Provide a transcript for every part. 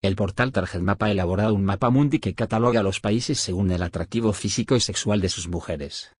El portal Target ha elaborado un mapa mundi que cataloga los países según el atractivo físico y sexual de sus mujeres.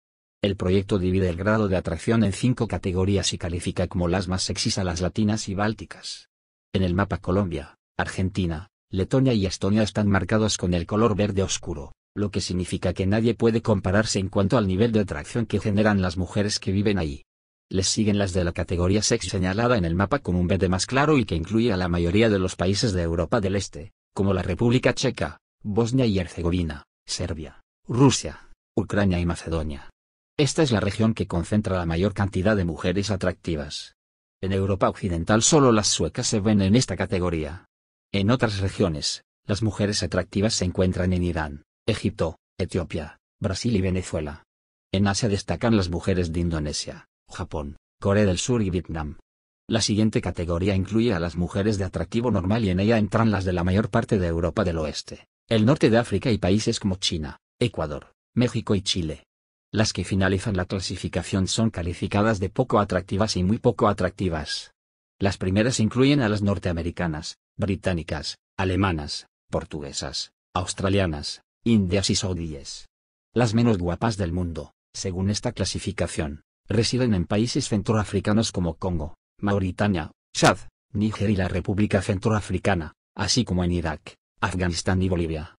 El proyecto divide el grado de atracción en cinco categorías y califica como las más sexys a las latinas y bálticas. En el mapa Colombia, Argentina, Letonia y Estonia están marcados con el color verde oscuro, lo que significa que nadie puede compararse en cuanto al nivel de atracción que generan las mujeres que viven ahí. Les siguen las de la categoría sexy señalada en el mapa con un verde más claro y que incluye a la mayoría de los países de Europa del Este, como la República Checa, Bosnia y Herzegovina, Serbia, Rusia, Ucrania y Macedonia. Esta es la región que concentra la mayor cantidad de mujeres atractivas. En Europa Occidental solo las suecas se ven en esta categoría. En otras regiones, las mujeres atractivas se encuentran en Irán, Egipto, Etiopía, Brasil y Venezuela. En Asia destacan las mujeres de Indonesia, Japón, Corea del Sur y Vietnam. La siguiente categoría incluye a las mujeres de atractivo normal y en ella entran las de la mayor parte de Europa del Oeste, el norte de África y países como China, Ecuador, México y Chile. Las que finalizan la clasificación son calificadas de poco atractivas y muy poco atractivas. Las primeras incluyen a las norteamericanas, británicas, alemanas, portuguesas, australianas, indias y saudíes. Las menos guapas del mundo, según esta clasificación, residen en países centroafricanos como Congo, Mauritania, Chad, Níger y la República Centroafricana, así como en Irak, Afganistán y Bolivia.